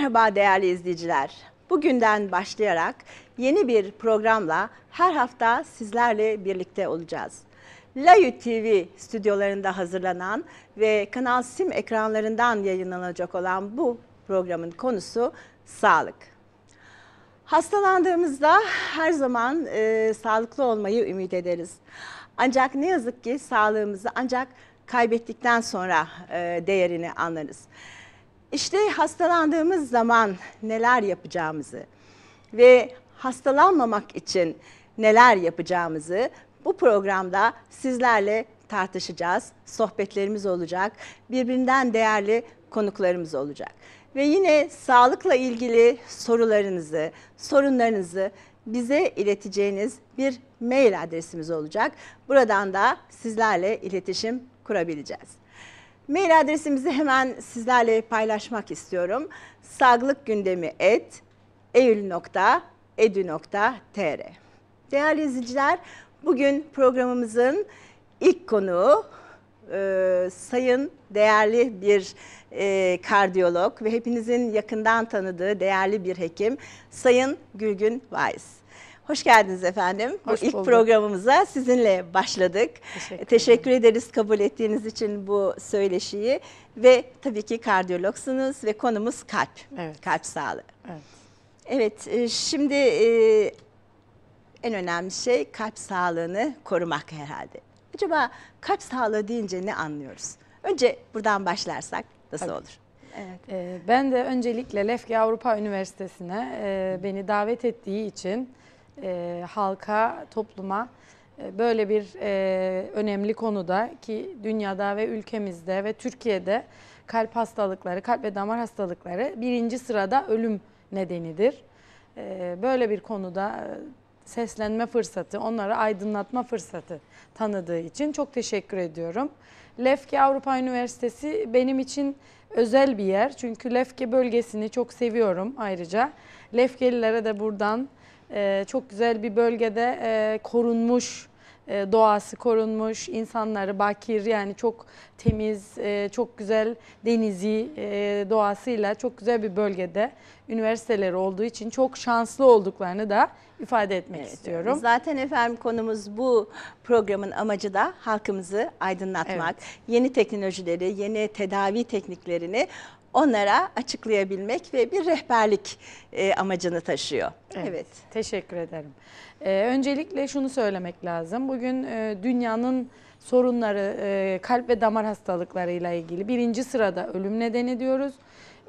Merhaba değerli izleyiciler. Bugünden başlayarak yeni bir programla her hafta sizlerle birlikte olacağız. Layu TV stüdyolarında hazırlanan ve Kanal Sim ekranlarından yayınlanacak olan bu programın konusu sağlık. Hastalandığımızda her zaman e, sağlıklı olmayı ümit ederiz. Ancak ne yazık ki sağlığımızı ancak kaybettikten sonra e, değerini anlarız. İşte hastalandığımız zaman neler yapacağımızı ve hastalanmamak için neler yapacağımızı bu programda sizlerle tartışacağız. Sohbetlerimiz olacak. Birbirinden değerli konuklarımız olacak. Ve yine sağlıkla ilgili sorularınızı, sorunlarınızı bize ileteceğiniz bir mail adresimiz olacak. Buradan da sizlerle iletişim kurabileceğiz. Mail adresimizi hemen sizlerle paylaşmak istiyorum. Sağlıkgündemi et eylül.edu.tr Değerli izleyiciler, bugün programımızın ilk konuğu e, sayın değerli bir e, kardiyolog ve hepinizin yakından tanıdığı değerli bir hekim Sayın Gülgün Weiss. Hoş geldiniz efendim. Hoş bu ilk bulduk. programımıza sizinle başladık. Teşekkür, Teşekkür ederiz kabul ettiğiniz için bu söyleşiyi ve tabii ki kardiyologsunuz ve konumuz kalp. Evet. Kalp sağlığı. Evet. Evet, e, şimdi e, en önemli şey kalp sağlığını korumak herhalde. Acaba kalp sağlığı deyince ne anlıyoruz? Önce buradan başlarsak nasıl Tabii. olur? Evet. Ee, ben de öncelikle Lefke Avrupa Üniversitesi'ne e, beni davet ettiği için e, halka, topluma e, böyle bir e, önemli konuda ki dünyada ve ülkemizde ve Türkiye'de kalp hastalıkları, kalp ve damar hastalıkları birinci sırada ölüm nedenidir. E, böyle bir konuda e, seslenme fırsatı, onlara aydınlatma fırsatı tanıdığı için çok teşekkür ediyorum. Lefke Avrupa Üniversitesi benim için özel bir yer. Çünkü Lefke bölgesini çok seviyorum ayrıca. Lefkelilere de buradan e, çok güzel bir bölgede e, korunmuş e, doğası korunmuş, insanları bakir yani çok temiz, e, çok güzel denizi e, doğasıyla çok güzel bir bölgede üniversiteleri olduğu için çok şanslı olduklarını da ifade etmek evet, istiyorum. Zaten efendim konumuz bu programın amacı da halkımızı aydınlatmak. Evet. Yeni teknolojileri, yeni tedavi tekniklerini onlara açıklayabilmek ve bir rehberlik e, amacını taşıyor. Evet. evet. Teşekkür ederim. Ee, öncelikle şunu söylemek lazım. Bugün e, dünyanın sorunları e, kalp ve damar hastalıklarıyla ilgili birinci sırada ölüm nedeni diyoruz.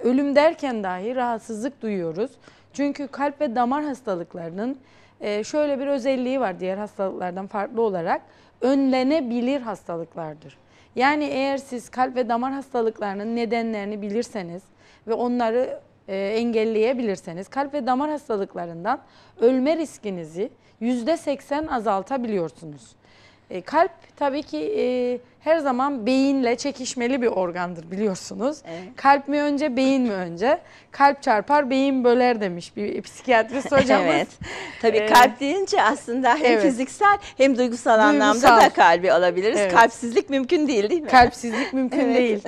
Ölüm derken dahi rahatsızlık duyuyoruz. Çünkü kalp ve damar hastalıklarının e, şöyle bir özelliği var diğer hastalıklardan farklı olarak önlenebilir hastalıklardır. Yani eğer siz kalp ve damar hastalıklarının nedenlerini bilirseniz ve onları e, engelleyebilirseniz kalp ve damar hastalıklarından ölme riskinizi %80 azaltabiliyorsunuz. E, kalp tabii ki e, her zaman beyinle çekişmeli bir organdır biliyorsunuz. Evet. Kalp mi önce, beyin mi önce? Kalp çarpar, beyin böler demiş bir psikiyatrist hocamız. evet. Tabii ee, kalp deyince aslında hem evet. fiziksel hem duygusal, duygusal anlamda da kalbi alabiliriz. Evet. Kalpsizlik mümkün değil değil mi? Kalpsizlik mümkün evet. değil.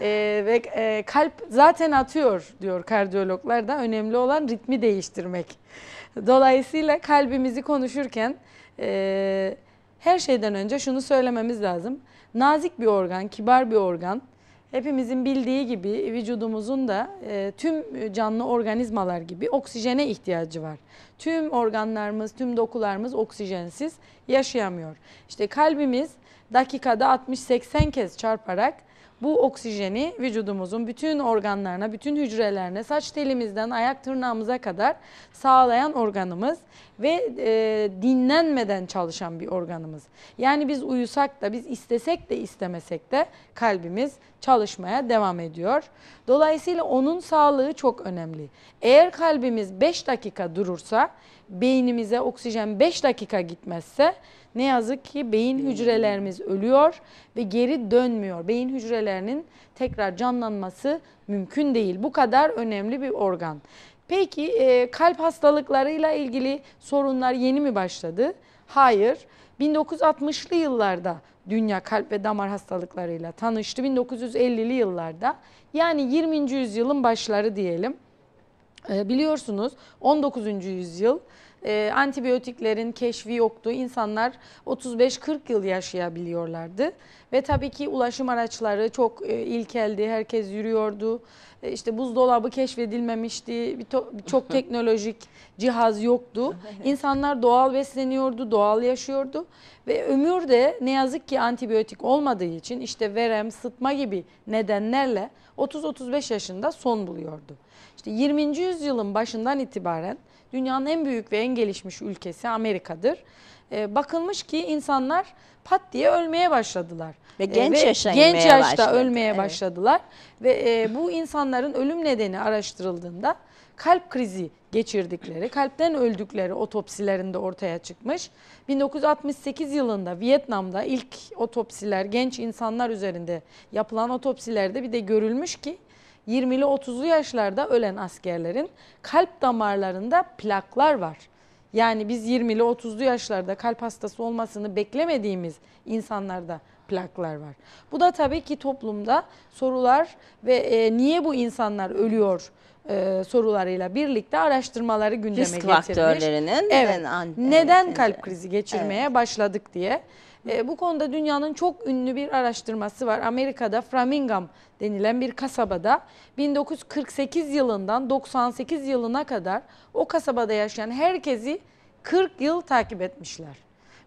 ee, ve e, kalp zaten atıyor diyor kardiyologlar da önemli olan ritmi değiştirmek. Dolayısıyla kalbimizi konuşurken e, her şeyden önce şunu söylememiz lazım. Nazik bir organ, kibar bir organ. Hepimizin bildiği gibi vücudumuzun da e, tüm canlı organizmalar gibi oksijene ihtiyacı var. Tüm organlarımız, tüm dokularımız oksijensiz yaşayamıyor. İşte kalbimiz dakikada 60-80 kez çarparak bu oksijeni vücudumuzun bütün organlarına, bütün hücrelerine, saç telimizden ayak tırnağımıza kadar sağlayan organımız ve e, dinlenmeden çalışan bir organımız. Yani biz uyusak da, biz istesek de istemesek de kalbimiz çalışmaya devam ediyor. Dolayısıyla onun sağlığı çok önemli. Eğer kalbimiz 5 dakika durursa, beynimize oksijen 5 dakika gitmezse ne yazık ki beyin hücrelerimiz ölüyor ve geri dönmüyor. Beyin hücrelerinin tekrar canlanması mümkün değil. Bu kadar önemli bir organ. Peki e, kalp hastalıklarıyla ilgili sorunlar yeni mi başladı? Hayır. 1960'lı yıllarda dünya kalp ve damar hastalıklarıyla tanıştı. 1950'li yıllarda yani 20. yüzyılın başları diyelim. E, biliyorsunuz 19. yüzyıl e, antibiyotiklerin keşfi yoktu. İnsanlar 35-40 yıl yaşayabiliyorlardı. Ve tabii ki ulaşım araçları çok e, ilkeldi. Herkes yürüyordu. E, işte buzdolabı keşfedilmemişti. Birçok bir teknolojik cihaz yoktu. İnsanlar doğal besleniyordu, doğal yaşıyordu. Ve ömür de ne yazık ki antibiyotik olmadığı için işte verem, sıtma gibi nedenlerle 30-35 yaşında son buluyordu. İşte 20. yüzyılın başından itibaren Dünyanın en büyük ve en gelişmiş ülkesi Amerika'dır. E, bakılmış ki insanlar pat diye ölmeye başladılar. Ve ee, genç e, yaşa Genç yaşta başladı. ölmeye evet. başladılar. Ve e, bu insanların ölüm nedeni araştırıldığında kalp krizi geçirdikleri, kalpten öldükleri otopsilerinde ortaya çıkmış. 1968 yılında Vietnam'da ilk otopsiler genç insanlar üzerinde yapılan otopsilerde bir de görülmüş ki 20'li 30'lu yaşlarda ölen askerlerin kalp damarlarında plaklar var. Yani biz 20'li 30'lu yaşlarda kalp hastası olmasını beklemediğimiz insanlarda plaklar var. Bu da tabii ki toplumda sorular ve e, niye bu insanlar ölüyor e, sorularıyla birlikte araştırmaları gündeme Risk getirmiş. faktörlerinin evet, neden, neden kalp krizi geçirmeye evet. başladık diye. E, bu konuda dünyanın çok ünlü bir araştırması var. Amerika'da Framingham denilen bir kasabada 1948 yılından 98 yılına kadar o kasabada yaşayan herkesi 40 yıl takip etmişler.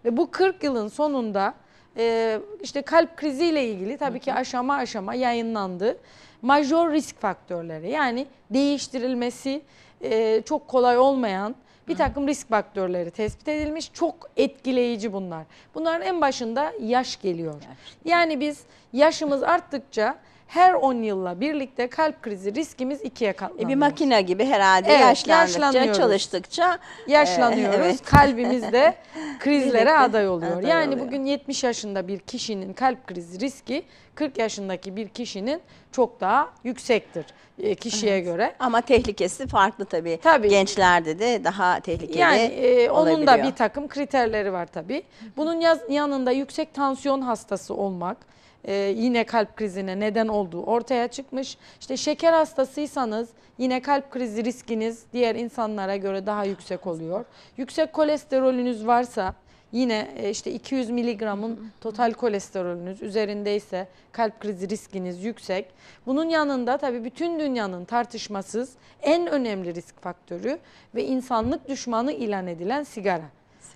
Ve bu 40 yılın sonunda ee, işte kalp kriziyle ilgili tabii ki aşama aşama yayınlandı. Major risk faktörleri yani değiştirilmesi e, çok kolay olmayan bir takım risk faktörleri tespit edilmiş. Çok etkileyici bunlar. Bunların en başında yaş geliyor. Yani biz yaşımız arttıkça her 10 yılla birlikte kalp krizi riskimiz ikiye katlanıyor. E bir makine gibi herhalde evet, yaşlandıkça, çalıştıkça e, yaşlanıyoruz. E, evet. Kalbimiz de krizlere aday oluyor. Aday yani oluyor. bugün 70 yaşında bir kişinin kalp krizi riski 40 yaşındaki bir kişinin çok daha yüksektir e, kişiye evet. göre. Ama tehlikesi farklı tabii. tabii. Gençlerde de daha tehlikeli Yani e, onun da bir takım kriterleri var tabii. Bunun yanında yüksek tansiyon hastası olmak, e, yine kalp krizine neden olduğu ortaya çıkmış. İşte şeker hastasıysanız yine kalp krizi riskiniz diğer insanlara göre daha yüksek oluyor. Yüksek kolesterolünüz varsa yine e, işte 200 miligramın total kolesterolünüz üzerindeyse kalp krizi riskiniz yüksek. Bunun yanında tabii bütün dünyanın tartışmasız en önemli risk faktörü ve insanlık düşmanı ilan edilen sigara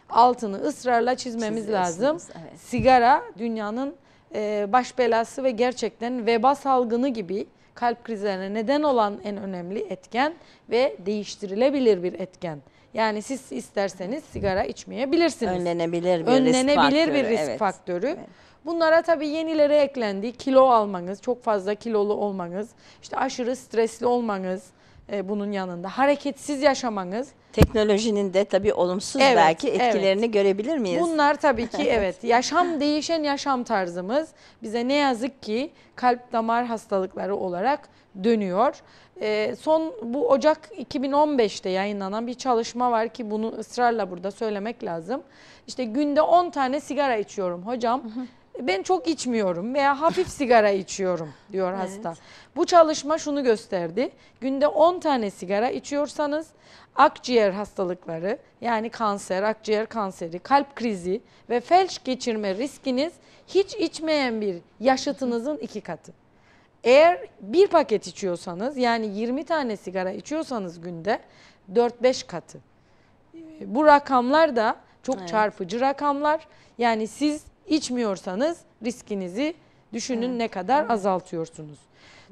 altını ısrarla çizmemiz lazım. Evet. Sigara dünyanın e, baş belası ve gerçekten veba salgını gibi kalp krizlerine neden olan en önemli etken ve değiştirilebilir bir etken. Yani siz isterseniz sigara içmeyebilirsiniz. Önlenebilir bir Önlenebilir risk faktörü. Bir risk faktörü. Evet. Bunlara tabii yenileri eklendi. Kilo almanız, çok fazla kilolu olmanız, işte aşırı stresli olmanız, e, bunun yanında. Hareketsiz yaşamanız. Teknolojinin de tabii olumsuz evet, belki etkilerini evet. görebilir miyiz? Bunlar tabii ki evet. Yaşam değişen yaşam tarzımız bize ne yazık ki kalp damar hastalıkları olarak dönüyor. E, son bu Ocak 2015'te yayınlanan bir çalışma var ki bunu ısrarla burada söylemek lazım. İşte günde 10 tane sigara içiyorum hocam. Hı hı ben çok içmiyorum veya hafif sigara içiyorum diyor evet. hasta. Bu çalışma şunu gösterdi. Günde 10 tane sigara içiyorsanız akciğer hastalıkları yani kanser, akciğer kanseri, kalp krizi ve felç geçirme riskiniz hiç içmeyen bir yaşıtınızın iki katı. Eğer bir paket içiyorsanız yani 20 tane sigara içiyorsanız günde 4-5 katı. Bu rakamlar da çok evet. çarpıcı rakamlar. Yani siz İçmiyorsanız riskinizi düşünün evet. ne kadar azaltıyorsunuz.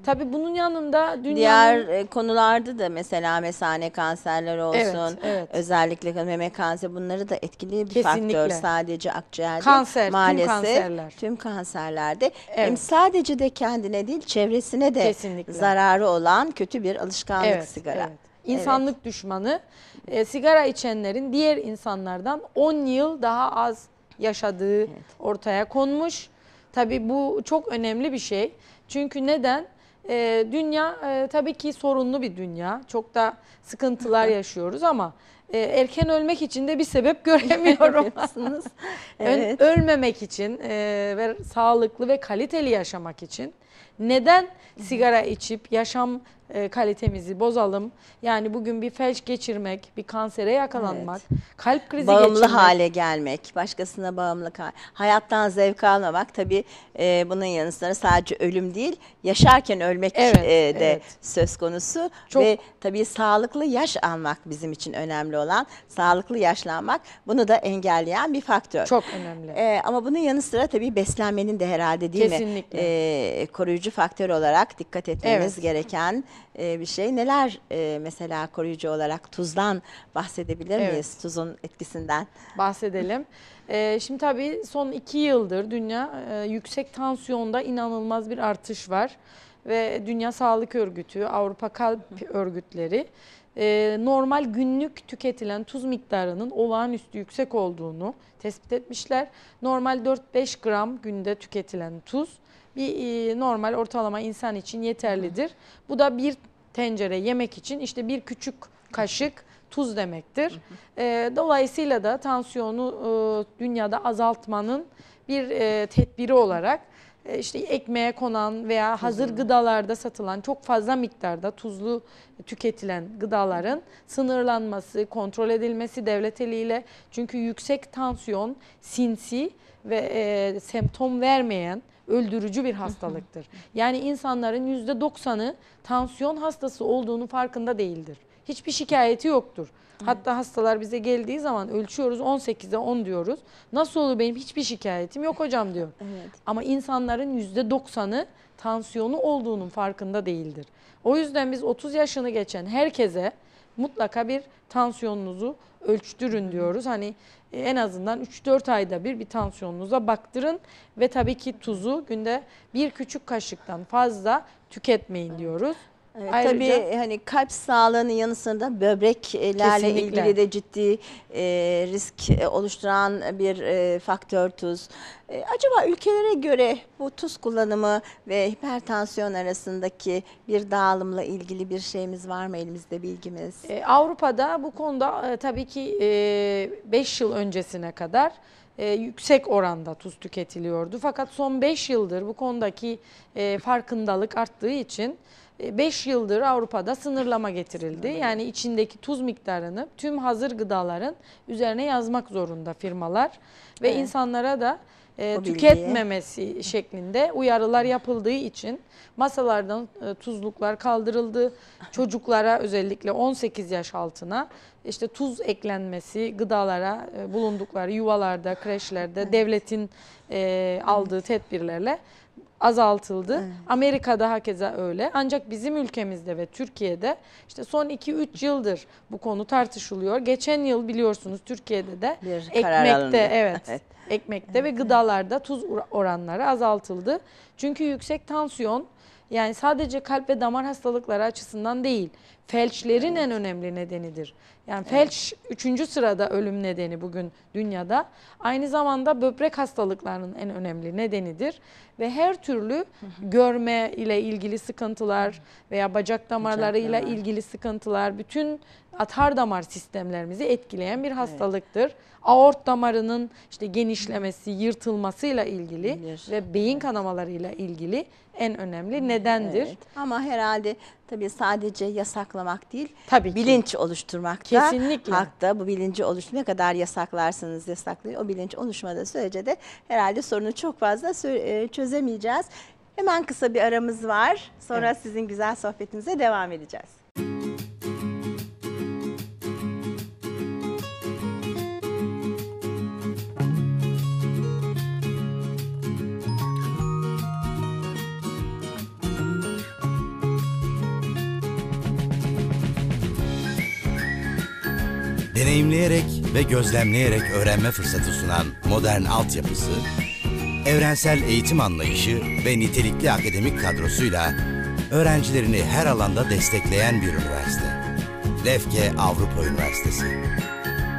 Tabii bunun yanında dünyanın... Diğer e, konularda da mesela mesane kanserleri olsun, evet, evet. özellikle meme kanseri bunları da etkili bir Kesinlikle. faktör sadece akciğerde. Kanser, maalesef, tüm kanserler. Tüm kanserlerde. Evet. Hem sadece de kendine değil çevresine de Kesinlikle. zararı olan kötü bir alışkanlık evet, sigara. Evet. İnsanlık evet. düşmanı e, sigara içenlerin diğer insanlardan 10 yıl daha az yaşadığı evet. ortaya konmuş. Tabii bu çok önemli bir şey. Çünkü neden? E, dünya e, tabii ki sorunlu bir dünya. Çok da sıkıntılar yaşıyoruz ama e, erken ölmek için de bir sebep göremiyorum. evet. Ölmemek için e, ve sağlıklı ve kaliteli yaşamak için. Neden sigara içip yaşam e, kalitemizi bozalım. Yani bugün bir felç geçirmek, bir kansere yakalanmak, evet. kalp krizi bağımlı geçirmek. Bağımlı hale gelmek, başkasına bağımlı hayattan zevk almamak tabii e, bunun yanı sıra sadece ölüm değil, yaşarken ölmek evet, e, de evet. söz konusu. Çok... Ve tabii sağlıklı yaş almak bizim için önemli olan, sağlıklı yaşlanmak bunu da engelleyen bir faktör. Çok önemli. E, ama bunun yanı sıra tabii beslenmenin de herhalde değil Kesinlikle. mi? Kesinlikle. E, koruyucu faktör olarak olarak dikkat etmemiz evet. gereken e, bir şey. Neler e, mesela koruyucu olarak tuzdan bahsedebilir evet. miyiz? Tuzun etkisinden. Bahsedelim. E, şimdi tabii son iki yıldır dünya e, yüksek tansiyonda inanılmaz bir artış var ve Dünya Sağlık Örgütü, Avrupa Kalp Örgütleri ee, normal günlük tüketilen tuz miktarının olağanüstü yüksek olduğunu tespit etmişler. Normal 4-5 gram günde tüketilen tuz bir e, normal ortalama insan için yeterlidir. Bu da bir tencere yemek için işte bir küçük kaşık tuz demektir. Ee, dolayısıyla da tansiyonu e, dünyada azaltmanın bir e, tedbiri olarak e, işte ekmeğe konan veya hazır gıdalarda satılan çok fazla miktarda tuzlu tüketilen gıdaların sınırlanması, kontrol edilmesi devlet eliyle. Çünkü yüksek tansiyon sinsi ve e, semptom vermeyen öldürücü bir hastalıktır. Yani insanların %90'ı tansiyon hastası olduğunu farkında değildir. Hiçbir şikayeti yoktur. Hatta hastalar bize geldiği zaman ölçüyoruz 18'e 10 diyoruz. Nasıl olur benim hiçbir şikayetim yok hocam diyor. Evet. Ama insanların %90'ı tansiyonu olduğunun farkında değildir. O yüzden biz 30 yaşını geçen herkese mutlaka bir tansiyonunuzu ölçtürün diyoruz. Hani e, en azından 3-4 ayda bir bir tansiyonunuza baktırın ve tabii ki tuzu günde bir küçük kaşıktan fazla tüketmeyin diyoruz. Evet, Ayrıca, tabii hani kalp sağlığının yanı sıra böbreklerle kesinlikle. ilgili de ciddi e, risk e, oluşturan bir e, faktör tuz. E, acaba ülkelere göre bu tuz kullanımı ve hipertansiyon arasındaki bir dağılımla ilgili bir şeyimiz var mı elimizde bilgimiz? E, Avrupa'da bu konuda e, tabii ki 5 e, beş yıl öncesine kadar e, yüksek oranda tuz tüketiliyordu. Fakat son 5 yıldır bu konudaki e, farkındalık arttığı için 5 yıldır Avrupa'da sınırlama getirildi. Yani içindeki tuz miktarını tüm hazır gıdaların üzerine yazmak zorunda firmalar ve evet. insanlara da e, tüketmemesi şeklinde uyarılar yapıldığı için masalardan e, tuzluklar kaldırıldı. Çocuklara özellikle 18 yaş altına işte tuz eklenmesi gıdalara e, bulundukları yuvalarda, kreşlerde devletin e, aldığı tedbirlerle azaltıldı. Evet. Amerika'da hakeza öyle. Ancak bizim ülkemizde ve Türkiye'de işte son 2-3 yıldır bu konu tartışılıyor. Geçen yıl biliyorsunuz Türkiye'de de Bir ekmekte evet, evet ekmekte evet. ve gıdalarda tuz oranları azaltıldı. Çünkü yüksek tansiyon yani sadece kalp ve damar hastalıkları açısından değil, felçlerin evet. en önemli nedenidir. Yani felç 3. Evet. sırada ölüm nedeni bugün dünyada. Aynı zamanda böbrek hastalıklarının en önemli nedenidir. Ve her türlü görme ile ilgili sıkıntılar veya bacak damarlarıyla bacak ilgili sıkıntılar bütün atar damar sistemlerimizi etkileyen bir hastalıktır. Evet. Aort damarının işte genişlemesi, yırtılmasıyla ilgili Bilir. ve beyin evet. kanamalarıyla ilgili en önemli nedendir. Evet. Ama herhalde tabii sadece yasaklamak değil, tabii bilinç ki. oluşturmak Kesinlikle. Hakta bu bilinci oluş ne kadar yasaklarsınız yasaklayın o bilinç oluşmadığı sürece de herhalde sorunu çok fazla e, çözemeyeceğiz. Hemen kısa bir aramız var. Sonra evet. sizin güzel sohbetinize devam edeceğiz. deneyimleyerek ve gözlemleyerek öğrenme fırsatı sunan modern altyapısı, evrensel eğitim anlayışı ve nitelikli akademik kadrosuyla öğrencilerini her alanda destekleyen bir üniversite. Lefke Avrupa Üniversitesi.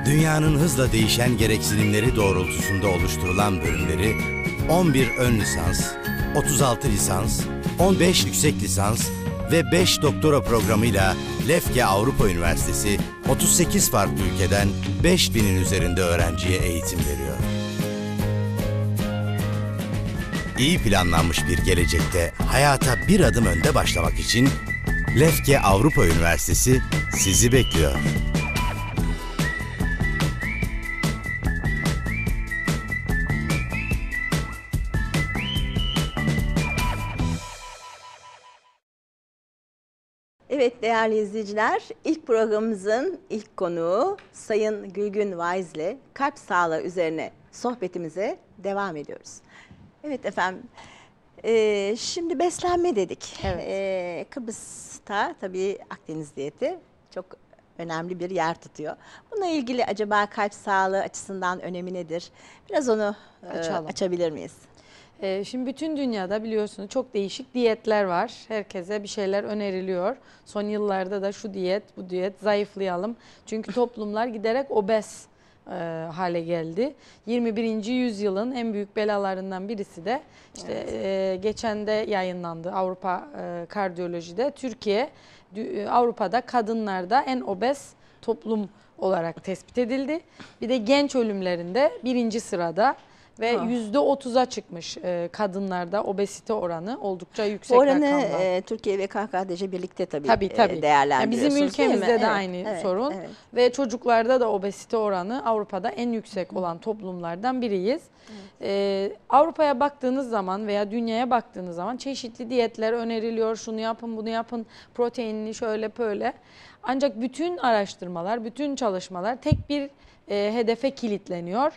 Dünyanın hızla değişen gereksinimleri doğrultusunda oluşturulan bölümleri 11 ön lisans, 36 lisans, 15 yüksek lisans ve 5 doktora programıyla Lefke Avrupa Üniversitesi 38 farklı ülkeden 5000'in üzerinde öğrenciye eğitim veriyor. İyi planlanmış bir gelecekte hayata bir adım önde başlamak için Lefke Avrupa Üniversitesi sizi bekliyor. Değerli izleyiciler, ilk programımızın ilk konuğu Sayın Gülgün Vaiz ile kalp sağlığı üzerine sohbetimize devam ediyoruz. Evet efendim, e, şimdi beslenme dedik. Evet. E, Kıbrıs'ta tabii Akdeniz diyeti çok önemli bir yer tutuyor. Buna ilgili acaba kalp sağlığı açısından önemi nedir? Biraz onu e, açabilir miyiz? Ee, şimdi bütün dünyada biliyorsunuz çok değişik diyetler var. Herkese bir şeyler öneriliyor. Son yıllarda da şu diyet, bu diyet zayıflayalım. Çünkü toplumlar giderek obez e, hale geldi. 21. yüzyılın en büyük belalarından birisi de işte evet. e, geçen de yayınlandı Avrupa e, kardiyolojide. Türkiye dü, e, Avrupa'da kadınlarda en obez toplum olarak tespit edildi. Bir de genç ölümlerinde birinci sırada ve yüzde otuz'a çıkmış e, kadınlarda obezite oranı oldukça yüksek Oranı e, Türkiye ve KKDC birlikte tabii, tabii, e, tabii. E, Yani bizim ülkemizde de değil mi? Evet, aynı evet, sorun evet. ve çocuklarda da obezite oranı Avrupa'da en yüksek olan toplumlardan biriyiz. Ee, Avrupa'ya baktığınız zaman veya dünyaya baktığınız zaman çeşitli diyetler öneriliyor. Şunu yapın, bunu yapın, proteinli şöyle böyle. Ancak bütün araştırmalar, bütün çalışmalar tek bir e, hedefe kilitleniyor.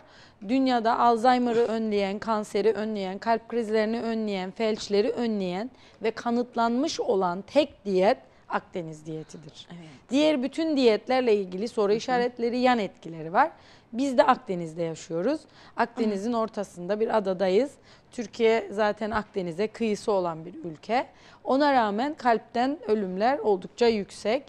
Dünyada Alzheimer'ı önleyen, kanseri önleyen, kalp krizlerini önleyen, felçleri önleyen ve kanıtlanmış olan tek diyet Akdeniz diyetidir. Evet. Diğer bütün diyetlerle ilgili soru işaretleri, yan etkileri var. Biz de Akdeniz'de yaşıyoruz. Akdeniz'in ortasında bir adadayız. Türkiye zaten Akdeniz'e kıyısı olan bir ülke. Ona rağmen kalpten ölümler oldukça yüksek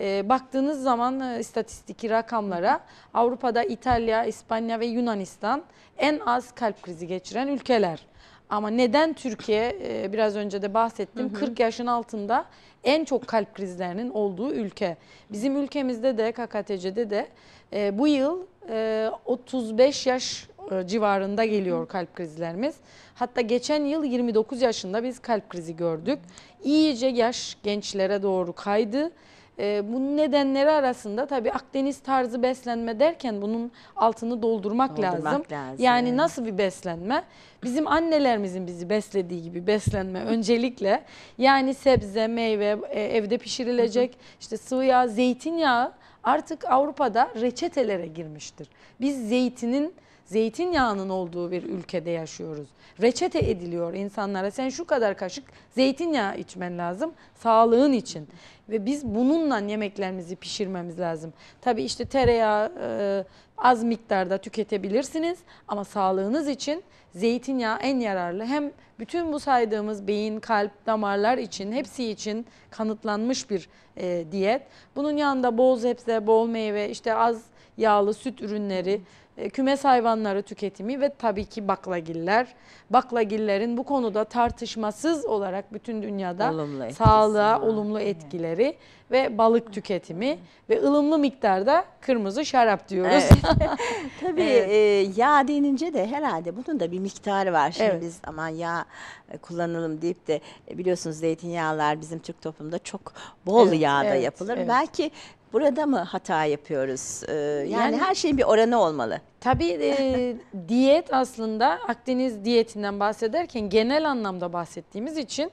e, baktığınız zaman e, istatistiki rakamlara Avrupa'da İtalya, İspanya ve Yunanistan en az kalp krizi geçiren ülkeler. Ama neden Türkiye e, biraz önce de bahsettim hı hı. 40 yaşın altında en çok kalp krizlerinin olduğu ülke. Bizim ülkemizde de KKTC'de de e, bu yıl e, 35 yaş e, civarında geliyor kalp krizlerimiz. Hatta geçen yıl 29 yaşında biz kalp krizi gördük. İyice yaş gençlere doğru kaydı. E, bunun nedenleri arasında tabii Akdeniz tarzı beslenme derken bunun altını doldurmak, doldurmak lazım. lazım. Yani nasıl bir beslenme? Bizim annelerimizin bizi beslediği gibi beslenme öncelikle. Yani sebze, meyve, e, evde pişirilecek işte sıvı yağ, zeytinyağı artık Avrupa'da reçetelere girmiştir. Biz zeytinin zeytinyağının olduğu bir ülkede yaşıyoruz. Reçete ediliyor insanlara sen şu kadar kaşık zeytinyağı içmen lazım sağlığın için. Ve biz bununla yemeklerimizi pişirmemiz lazım. Tabii işte tereyağı e, az miktarda tüketebilirsiniz ama sağlığınız için zeytinyağı en yararlı. Hem bütün bu saydığımız beyin, kalp, damarlar için hepsi için kanıtlanmış bir e, diyet. Bunun yanında bol sebze, bol meyve, işte az yağlı süt ürünleri e, kümes hayvanları tüketimi ve tabii ki baklagiller. Baklagillerin bu konuda tartışmasız olarak bütün dünyada olumlu sağlığa etkisi. olumlu etkileri evet. ve balık tüketimi evet. ve ılımlı miktarda kırmızı şarap diyoruz. Evet. tabii evet. E, yağ denince de herhalde bunun da bir miktarı var. Şimdi evet. biz aman yağ e, kullanalım deyip de e, biliyorsunuz zeytinyağlar bizim Türk toplumda çok bol evet, yağda evet, yapılır. Evet. Belki Burada mı hata yapıyoruz? Ee, yani, yani her şeyin bir oranı olmalı. Tabii e, diyet aslında Akdeniz diyetinden bahsederken genel anlamda bahsettiğimiz için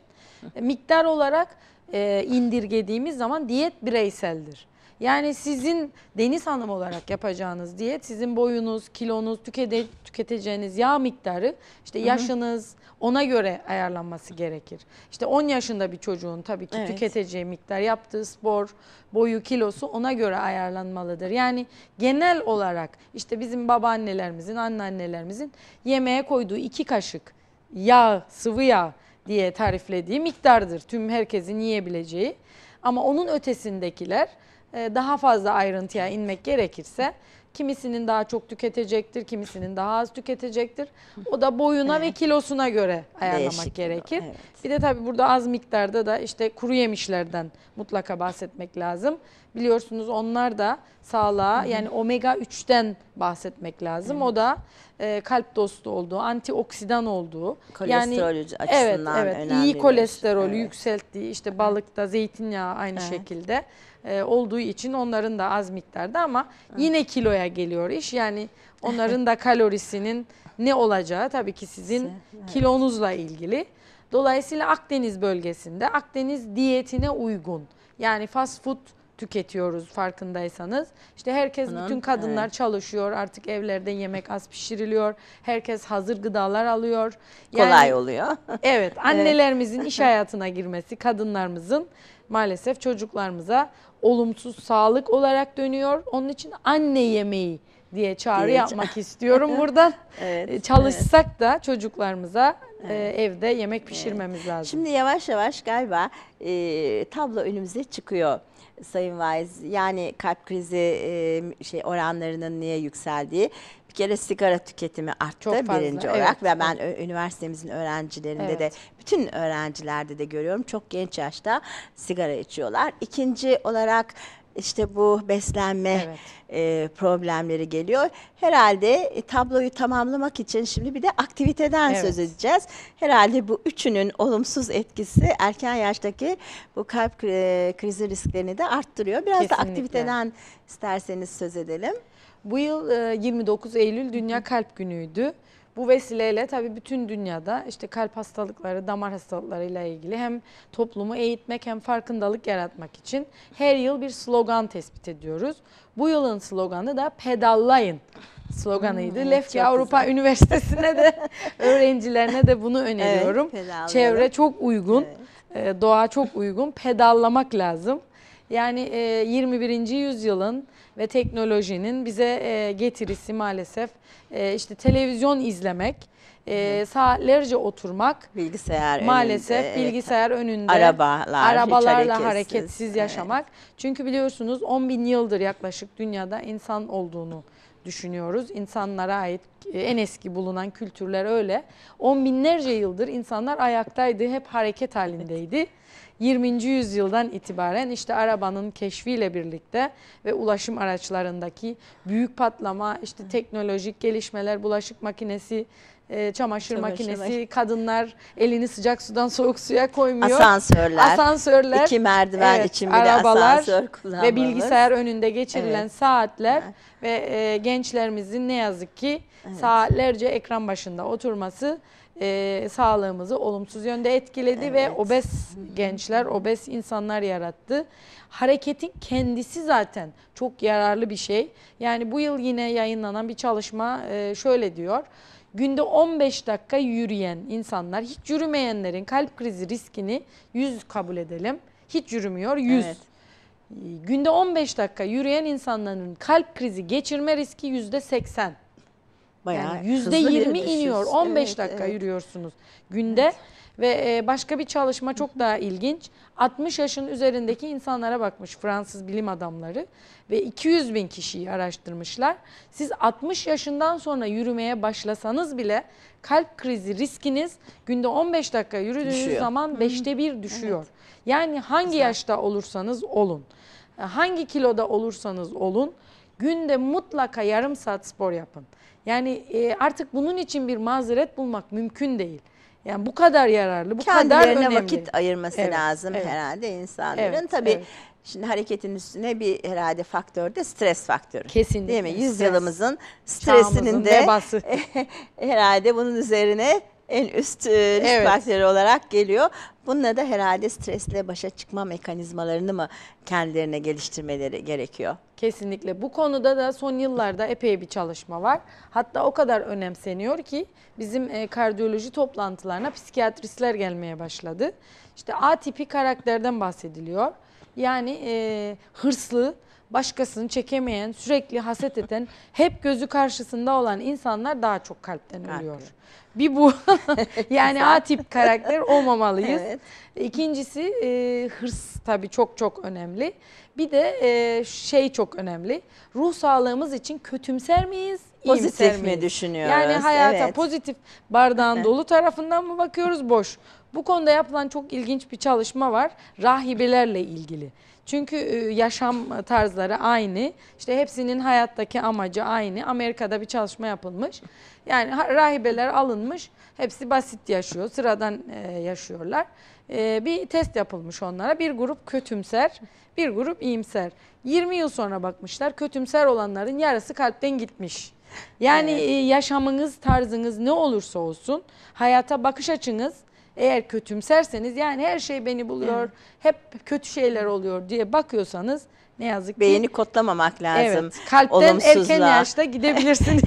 miktar olarak e, indirgediğimiz zaman diyet bireyseldir. Yani sizin Deniz Hanım olarak yapacağınız diyet sizin boyunuz, kilonuz, tükete, tüketeceğiniz yağ miktarı, işte yaşınız, ona göre ayarlanması gerekir. İşte 10 yaşında bir çocuğun tabii ki evet. tüketeceği miktar, yaptığı spor, boyu, kilosu ona göre ayarlanmalıdır. Yani genel olarak işte bizim babaannelerimizin, anneannelerimizin yemeğe koyduğu iki kaşık yağ, sıvı yağ diye tariflediği miktardır. Tüm herkesin yiyebileceği. Ama onun ötesindekiler e, daha fazla ayrıntıya inmek gerekirse Kimisinin daha çok tüketecektir, kimisinin daha az tüketecektir. O da boyuna evet. ve kilosuna göre ayarlamak Değişik gerekir. evet. Bir de tabii burada az miktarda da işte kuru yemişlerden mutlaka bahsetmek lazım. Biliyorsunuz onlar da sağlığa Hı -hı. yani omega 3'ten bahsetmek lazım. Evet. O da e, kalp dostu olduğu, antioksidan olduğu. Kolesterol yani, açısından evet, evet, önemli. İyi kolesterolü evet. yükselttiği işte balıkta, zeytinyağı aynı evet. şekilde. E, olduğu için onların da az miktarda ama yine kiloya geliyor iş. Yani onların da kalorisinin ne olacağı tabii ki sizin kilonuzla ilgili. Dolayısıyla Akdeniz bölgesinde Akdeniz diyetine uygun yani fast food tüketiyoruz farkındaysanız. İşte herkes Hanım, bütün kadınlar evet. çalışıyor. Artık evlerde yemek az pişiriliyor. Herkes hazır gıdalar alıyor. Yani, Kolay oluyor. evet, annelerimizin iş hayatına girmesi, kadınlarımızın maalesef çocuklarımıza olumsuz sağlık olarak dönüyor. Onun için anne yemeği diye çağrı Diyeceğim. yapmak istiyorum buradan. evet, e, Çalışsak evet. da çocuklarımıza e, evet. evde yemek pişirmemiz evet. lazım. Şimdi yavaş yavaş galiba e, tablo önümüze çıkıyor. Sayın Vaiz. Yani kalp krizi şey oranlarının niye yükseldiği bir kere sigara tüketimi arttı Çok fazla. birinci olarak evet. ve ben üniversitemizin öğrencilerinde evet. de bütün öğrencilerde de görüyorum çok genç yaşta sigara içiyorlar. İkinci olarak işte bu beslenme evet. e, problemleri geliyor. Herhalde e, tabloyu tamamlamak için şimdi bir de aktiviteden evet. söz edeceğiz. Herhalde bu üçünün olumsuz etkisi erken yaştaki bu kalp e, krizi risklerini de arttırıyor. Biraz Kesinlikle. da aktiviteden isterseniz söz edelim. Bu yıl 29 e, Eylül Dünya Kalp Günü'ydü. Bu vesileyle tabii bütün dünyada işte kalp hastalıkları, damar hastalıklarıyla ilgili hem toplumu eğitmek hem farkındalık yaratmak için her yıl bir slogan tespit ediyoruz. Bu yılın sloganı da pedallayın sloganıydı. Hmm, Lefke Avrupa güzel. Üniversitesi'ne de öğrencilerine de bunu öneriyorum. Evet, Çevre çok uygun, evet. E, doğa çok uygun. Pedallamak lazım. Yani e, 21. yüzyılın ve teknolojinin bize e, getirisi maalesef e, işte televizyon izlemek, e, saatlerce oturmak, bilgisayar maalesef önünde, bilgisayar önünde arabalar, arabalarla hareketsiz, hareketsiz yaşamak. Evet. Çünkü biliyorsunuz 10 bin yıldır yaklaşık dünyada insan olduğunu düşünüyoruz. İnsanlara ait e, en eski bulunan kültürler öyle. On binlerce yıldır insanlar ayaktaydı, hep hareket halindeydi. Evet. 20. yüzyıldan itibaren işte arabanın keşfiyle birlikte ve ulaşım araçlarındaki büyük patlama, işte teknolojik gelişmeler, bulaşık makinesi, e, çamaşır, çamaşır makinesi, makinesi, kadınlar elini sıcak sudan soğuk suya koymuyor. Asansörler. Asansörler. iki merdiven evet, için bile arabalar asansör kullanmamız. Ve bilgisayar önünde geçirilen evet. saatler evet. ve e, gençlerimizin ne yazık ki evet. saatlerce ekran başında oturması e, sağlığımızı olumsuz yönde etkiledi evet. ve obez gençler, obez insanlar yarattı. Hareketin kendisi zaten çok yararlı bir şey. Yani bu yıl yine yayınlanan bir çalışma e, şöyle diyor. Günde 15 dakika yürüyen insanlar, hiç yürümeyenlerin kalp krizi riskini 100 kabul edelim. Hiç yürümüyor 100. Evet. Günde 15 dakika yürüyen insanların kalp krizi geçirme riski %80. Bayağı yani %20 iniyor. 15 evet, dakika evet. yürüyorsunuz günde. Evet. Ve e, başka bir çalışma çok daha ilginç. 60 yaşın üzerindeki insanlara bakmış Fransız bilim adamları ve 200 bin kişiyi araştırmışlar. Siz 60 yaşından sonra yürümeye başlasanız bile kalp krizi riskiniz günde 15 dakika yürüdüğünüz düşüyor. zaman 5'te 1 düşüyor. Evet. Yani hangi yaşta olursanız olun, hangi kiloda olursanız olun günde mutlaka yarım saat spor yapın. Yani e, artık bunun için bir mazeret bulmak mümkün değil. Yani bu kadar yararlı, bu kadar önemli. vakit ayırması evet, lazım evet. herhalde insanların. Evet, Tabii evet. Şimdi hareketin üstüne bir herhalde faktör de stres faktörü. Kesinlikle. Değil mi? Yüzyılımızın stres. stresinin de herhalde bunun üzerine en üst e, risk evet. faktörü olarak geliyor. Bununla da herhalde stresle başa çıkma mekanizmalarını mı kendilerine geliştirmeleri gerekiyor? Kesinlikle. Bu konuda da son yıllarda epey bir çalışma var. Hatta o kadar önemseniyor ki bizim e, kardiyoloji toplantılarına psikiyatristler gelmeye başladı. İşte A tipi karakterden bahsediliyor. Yani e, hırslı, başkasını çekemeyen, sürekli haset eden, hep gözü karşısında olan insanlar daha çok kalpten ölüyor. Kalp. Bir bu. yani A tip karakter olmamalıyız. Evet. İkincisi e, hırs tabii çok çok önemli. Bir de e, şey çok önemli. Ruh sağlığımız için kötümser miyiz? Pozitif mi düşünüyoruz? Yani hayata evet. pozitif bardağın dolu tarafından mı bakıyoruz boş? Bu konuda yapılan çok ilginç bir çalışma var. Rahibelerle ilgili. Çünkü e, yaşam tarzları aynı. İşte hepsinin hayattaki amacı aynı. Amerika'da bir çalışma yapılmış. Yani rahibeler alınmış. Hepsi basit yaşıyor. Sıradan e, yaşıyorlar. E, bir test yapılmış onlara. Bir grup kötümser, bir grup iyimser. 20 yıl sonra bakmışlar. Kötümser olanların yarısı kalpten gitmiş. Yani evet. yaşamınız, tarzınız ne olursa olsun, hayata bakış açınız eğer kötümserseniz yani her şey beni buluyor, evet. hep kötü şeyler oluyor diye bakıyorsanız ne yazık ki. Beyni kotlamamak lazım. Evet, kalpten olumsuzluğa. erken yaşta gidebilirsiniz.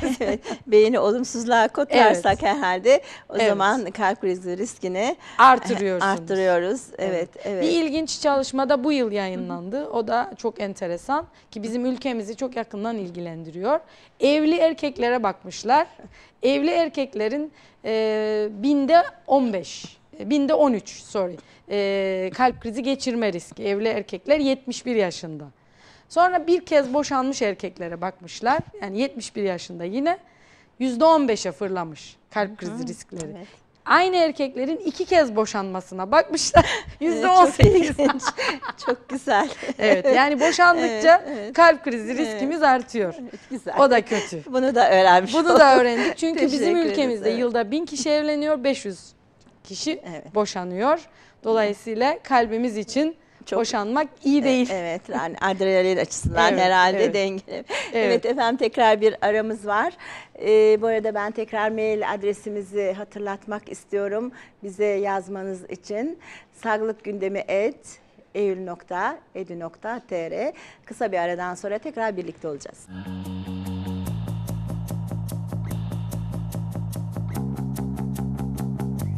Beyni olumsuzluğa kodlarsak evet. herhalde o evet. zaman kalp krizi riskini eh, artırıyoruz. Artırıyoruz. Evet, evet. evet. Bir ilginç çalışma da bu yıl yayınlandı. O da çok enteresan ki bizim ülkemizi çok yakından ilgilendiriyor. Evli erkeklere bakmışlar. Evli erkeklerin e, binde 15 binde 13 sorry e, kalp krizi geçirme riski evli erkekler 71 yaşında. Sonra bir kez boşanmış erkeklere bakmışlar yani 71 yaşında yine %15'e fırlamış kalp krizi riskleri. Evet. Aynı erkeklerin iki kez boşanmasına bakmışlar. yüzde on sekiz. çok güzel. evet yani boşandıkça evet, evet. kalp krizi riskimiz evet. artıyor. Evet, güzel. O da kötü. Bunu da öğrenmiş Bunu oldum. da öğrendik. Çünkü bizim ülkemizde evet. yılda bin kişi evleniyor 500 kişi evet. boşanıyor. Dolayısıyla kalbimiz için çok, boşanmak iyi e, değil. Evet, yani adrenalin açısından evet, herhalde evet. dengeli. Evet. evet efendim tekrar bir aramız var. Ee, bu arada ben tekrar mail adresimizi hatırlatmak istiyorum bize yazmanız için. Sağlık gündemi et eylül.edu.tr Kısa bir aradan sonra tekrar birlikte olacağız. Müzik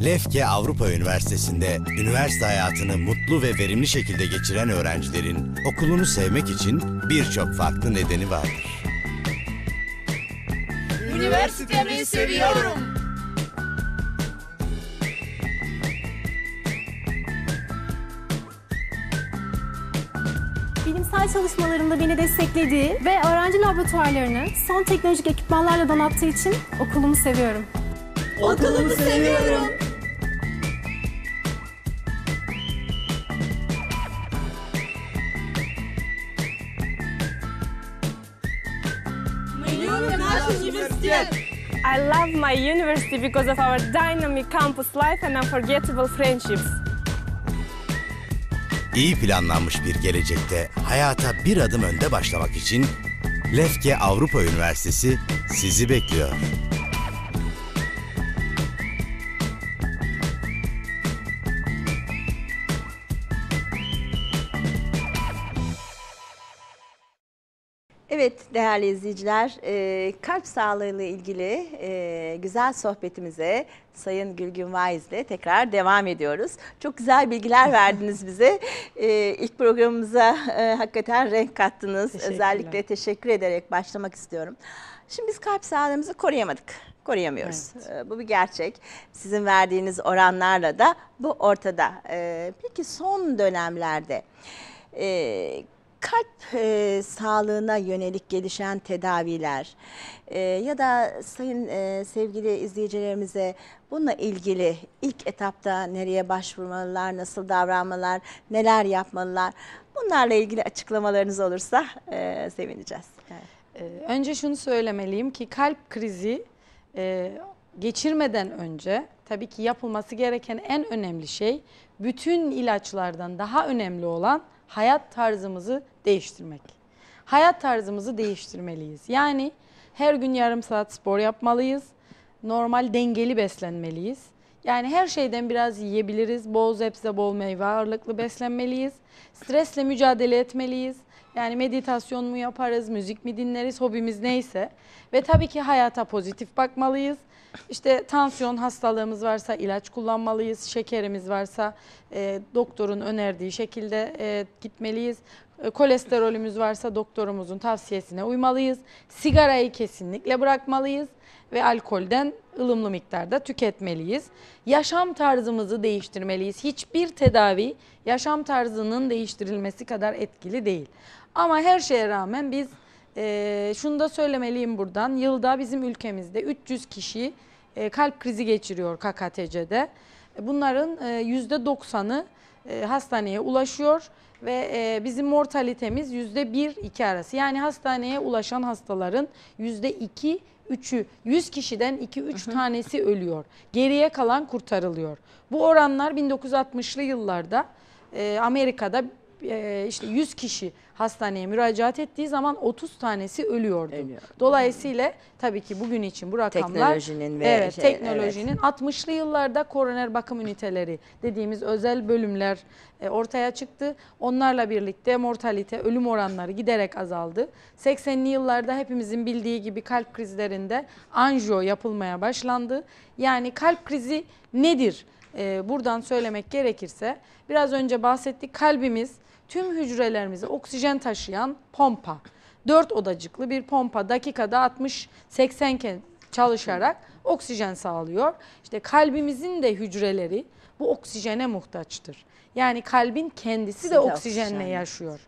Lefke Avrupa Üniversitesi'nde üniversite hayatını mutlu ve verimli şekilde geçiren öğrencilerin okulunu sevmek için birçok farklı nedeni vardır. Üniversitemi seviyorum. bilimsel çalışmalarımda beni desteklediği ve öğrenci laboratuvarlarını son teknolojik ekipmanlarla donattığı için okulumu seviyorum. Okulumu seviyorum. I love my university because of our dynamic campus life and unforgettable friendships. İyi planlanmış bir gelecekte hayata bir adım önde başlamak için Lefke Avrupa Üniversitesi sizi bekliyor. değerli izleyiciler, e, kalp sağlığıyla ilgili e, güzel sohbetimize Sayın Gülgün Vaiz ile tekrar devam ediyoruz. Çok güzel bilgiler verdiniz bize. E, ilk programımıza e, hakikaten renk kattınız. Özellikle teşekkür ederek başlamak istiyorum. Şimdi biz kalp sağlığımızı koruyamadık, koruyamıyoruz. Evet. E, bu bir gerçek. Sizin verdiğiniz oranlarla da bu ortada. E, peki son dönemlerde... E, kalp e, sağlığına yönelik gelişen tedaviler e, ya da sayın e, sevgili izleyicilerimize bununla ilgili ilk etapta nereye başvurmalılar, nasıl davranmalar, neler yapmalılar bunlarla ilgili açıklamalarınız olursa e, sevineceğiz. Evet. E, önce şunu söylemeliyim ki kalp krizi e, geçirmeden önce tabii ki yapılması gereken en önemli şey bütün ilaçlardan daha önemli olan hayat tarzımızı değiştirmek. Hayat tarzımızı değiştirmeliyiz. Yani her gün yarım saat spor yapmalıyız. Normal dengeli beslenmeliyiz. Yani her şeyden biraz yiyebiliriz. Bol zepse, bol meyve ağırlıklı beslenmeliyiz. Stresle mücadele etmeliyiz. Yani meditasyon mu yaparız, müzik mi dinleriz, hobimiz neyse. Ve tabii ki hayata pozitif bakmalıyız. İşte tansiyon hastalığımız varsa ilaç kullanmalıyız, şekerimiz varsa e, doktorun önerdiği şekilde e, gitmeliyiz. E, kolesterolümüz varsa doktorumuzun tavsiyesine uymalıyız. Sigarayı kesinlikle bırakmalıyız ve alkolden ılımlı miktarda tüketmeliyiz. Yaşam tarzımızı değiştirmeliyiz. Hiçbir tedavi yaşam tarzının değiştirilmesi kadar etkili değil. Ama her şeye rağmen biz e, şunu da söylemeliyim buradan. Yılda bizim ülkemizde 300 kişi e, kalp krizi geçiriyor KKTC'de. Bunların e, %90'ı e, hastaneye ulaşıyor ve e, bizim mortalitemiz %1-2 arası. Yani hastaneye ulaşan hastaların %2 3'ü 100 kişiden 2-3 tanesi ölüyor. Geriye kalan kurtarılıyor. Bu oranlar 1960'lı yıllarda e, Amerika'da e, işte 100 kişi hastaneye müracaat ettiği zaman 30 tanesi ölüyordu. Ölüyor. Dolayısıyla tabii ki bugün için bu rakamlar teknolojinin ve evet, şey, teknolojinin evet. 60'lı yıllarda koroner bakım üniteleri dediğimiz özel bölümler e, ortaya çıktı. Onlarla birlikte mortalite, ölüm oranları giderek azaldı. 80'li yıllarda hepimizin bildiği gibi kalp krizlerinde anjiyo yapılmaya başlandı. Yani kalp krizi nedir? E, buradan söylemek gerekirse biraz önce bahsettik kalbimiz tüm hücrelerimize oksijen taşıyan pompa. 4 odacıklı bir pompa dakikada 60-80 kez çalışarak oksijen sağlıyor. İşte kalbimizin de hücreleri bu oksijene muhtaçtır. Yani kalbin kendisi de, oksijenle yaşıyor.